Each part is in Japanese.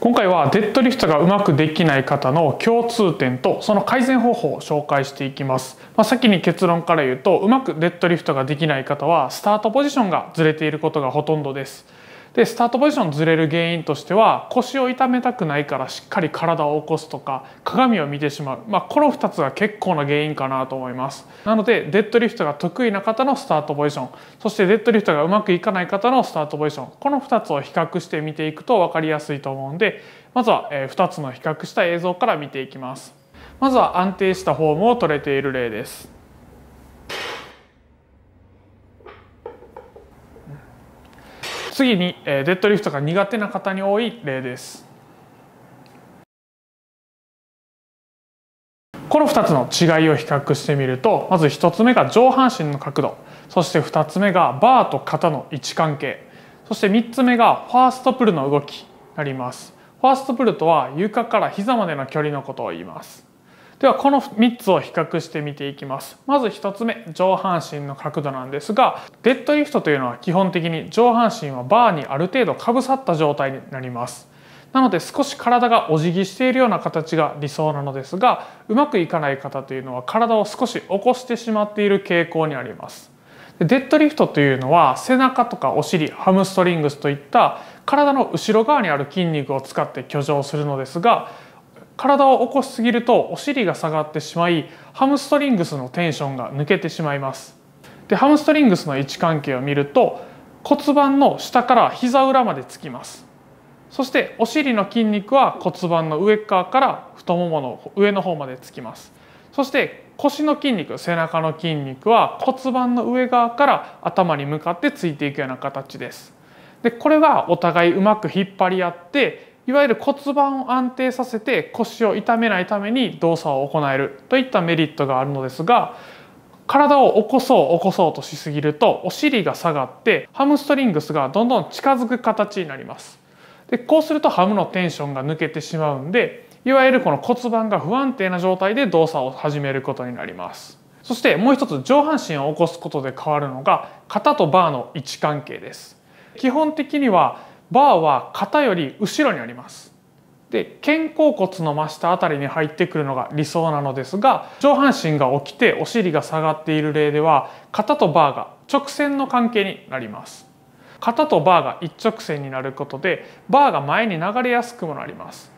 今回はデッドリフトがうまくできない方の共通点とその改善方法を紹介していきます、まあ、先に結論から言うとうまくデッドリフトができない方はスタートポジションがずれていることがほとんどですでスタートポジションずれる原因としては腰を痛めたくないからしっかり体を起こすとか鏡を見てしまう、まあ、この2つが結構な原因かなと思いますなのでデッドリフトが得意な方のスタートポジションそしてデッドリフトがうまくいかない方のスタートポジションこの2つを比較して見ていくと分かりやすいと思うんでまずは2つの比較した映像から見ていきますまずは安定したフォームを取れている例です次にデッドリフトが苦手な方に多い例です。この2つの違いを比較してみるとまず1つ目が上半身の角度そして2つ目がバーと肩の位置関係そして3つ目がファーストプルの動きになります。ファーストプルとは床から膝までの距離のことを言います。ではこの3つを比較してみていきますまず1つ目上半身の角度なんですがデッドリフトというのは基本的に上半身はバーにある程度かぶさった状態になりますなので少し体がお辞儀しているような形が理想なのですがうまくいかない方というのは体を少し起こしてしまっている傾向にありますデッドリフトというのは背中とかお尻ハムストリングスといった体の後ろ側にある筋肉を使って挙上するのですが体を起こしすぎるとお尻が下がってしまいハムストリングスのテンションが抜けてしまいますでハムストリングスの位置関係を見ると骨盤の下から膝裏までつきますそしてお尻の筋肉は骨盤の上側から太ももの上の方までつきますそして腰の筋肉背中の筋肉は骨盤の上側から頭に向かってついていくような形ですでこれがお互いうまく引っ張り合っていわゆる骨盤を安定させて腰を痛めないために動作を行えるといったメリットがあるのですが体を起こそう起こそうとしすぎるとお尻が下がってハムストリングスがどんどん近づく形になりますでこうするとハムのテンションが抜けてしまうんでいわゆるこの骨盤が不安定な状態で動作を始めることになりますそしてもう一つ上半身を起こすことで変わるのが肩とバーの位置関係です基本的にはバーは肩より後ろにありますで肩甲骨の真下あたりに入ってくるのが理想なのですが上半身が起きてお尻が下がっている例では肩とバーが直線の関係になります肩とバーが一直線になることでバーが前に流れやすくもなります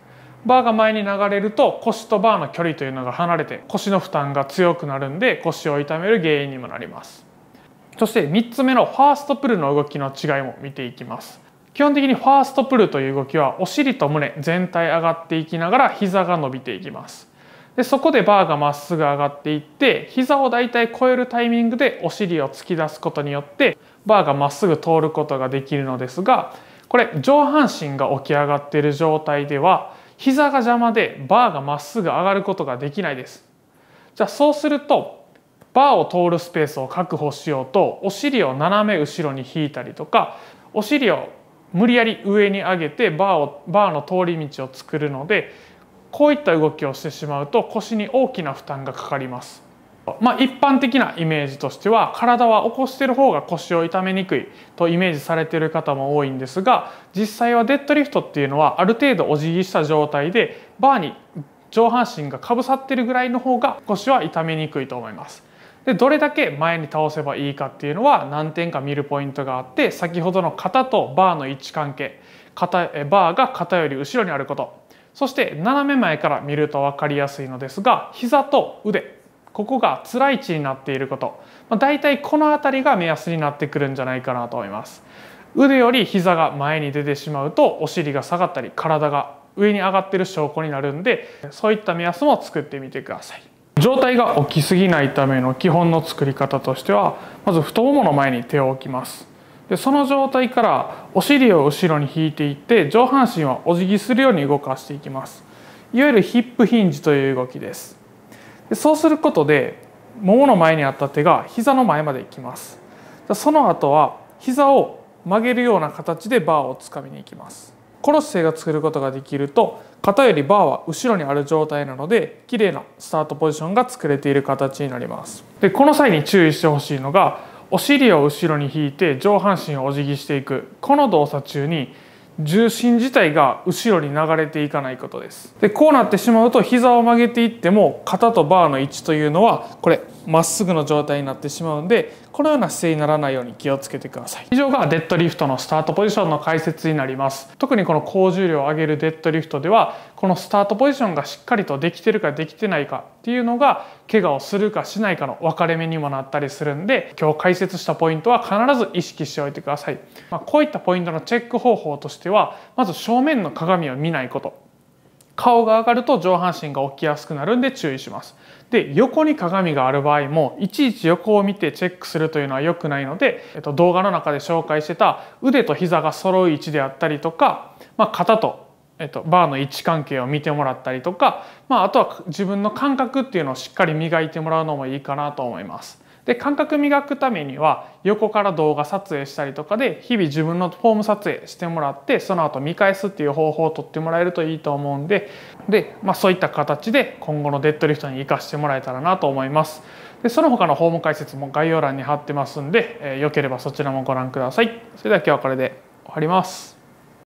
バーが前に流れると腰とバーの距離というのが離れて腰の負担が強くなるんで腰を痛める原因にもなりますそして3つ目のファーストプルの動きの違いも見ていきます基本的にファーストプルという動きはお尻と胸全体上がっていきながら膝が伸びていきますでそこでバーがまっすぐ上がっていって膝をだいたい超えるタイミングでお尻を突き出すことによってバーがまっすぐ通ることができるのですがこれ上半身が起き上がっている状態では膝が邪魔でバーがまっすぐ上がることができないですじゃあそうするとバーを通るスペースを確保しようとお尻を斜め後ろに引いたりとかお尻を無理やり上に上げてバーをバーの通り道を作るのでこういった動きをしてしまうと腰に大きな負担がかかります。まあ、一般的なイメージとしては体は起こしてる方が腰を痛めにくいとイメージされてる方も多いんですが実際はデッドリフトっていうのはある程度お辞儀した状態でバーに上半身がかぶさってるぐらいの方が腰は痛めにくいと思います。でどれだけ前に倒せばいいかっていうのは何点か見るポイントがあって先ほどの型とバーの位置関係型バーが肩より後ろにあることそして斜め前から見ると分かりやすいのですが膝と腕ここが辛い位置になっていること、まあ、大体この辺りが目安になってくるんじゃないかなと思います腕より膝が前に出てしまうとお尻が下がったり体が上に上がってる証拠になるんでそういった目安も作ってみてください状態が起きすぎないための基本の作り方としてはまず太ももの前に手を置きますでその状態からお尻を後ろに引いていって上半身はお辞儀するように動かしていきますいわゆるヒップヒンジという動きですでそうすることでももの前にあった手が膝の前まで行きますその後は膝を曲げるような形でバーをつかみに行きますコロッセが作ることができると肩よりバーは後ろにある状態なので綺麗なスタートポジションが作れている形になりますでこの際に注意してほしいのがお尻を後ろに引いて上半身をお辞儀していくこの動作中に重心自体が後ろに流れていかないことですでこうなってしまうと膝を曲げていっても肩とバーの位置というのはこれまっすぐの状態になってしまうんでこのような姿勢にならないように気をつけてください以上がデッドリフトのスタートポジションの解説になります特にこの高重量を上げるデッドリフトではこのスタートポジションがしっかりとできてるかできてないかっていうのが怪我をするかしないかの分かれ目にもなったりするんで今日解説したポイントは必ず意識しておいてください、まあ、こういったポイントのチェック方法としてはまず正面の鏡を見ないこと顔が上がると上半身が起きやすくなるんで注意します。で、横に鏡がある場合も、いちいち横を見てチェックするというのは良くないので、えっと、動画の中で紹介してた腕と膝が揃う位置であったりとか、まあ、肩とえっと、バーの位置関係を見てもらったりとか、まあ、あとは自分の感覚っていうのをしっかり磨いてもらうのもいいかなと思います。で感覚磨くためには横から動画撮影したりとかで日々自分のフォーム撮影してもらってその後見返すっていう方法をとってもらえるといいと思うんでで、まあ、そういった形で今後のデッドリフトに生かしてもらえたらなと思います。でその他のフォーム解説も概要欄に貼ってますんで、えー、よければそちらもご覧ください。それでは今日はこれで終わります。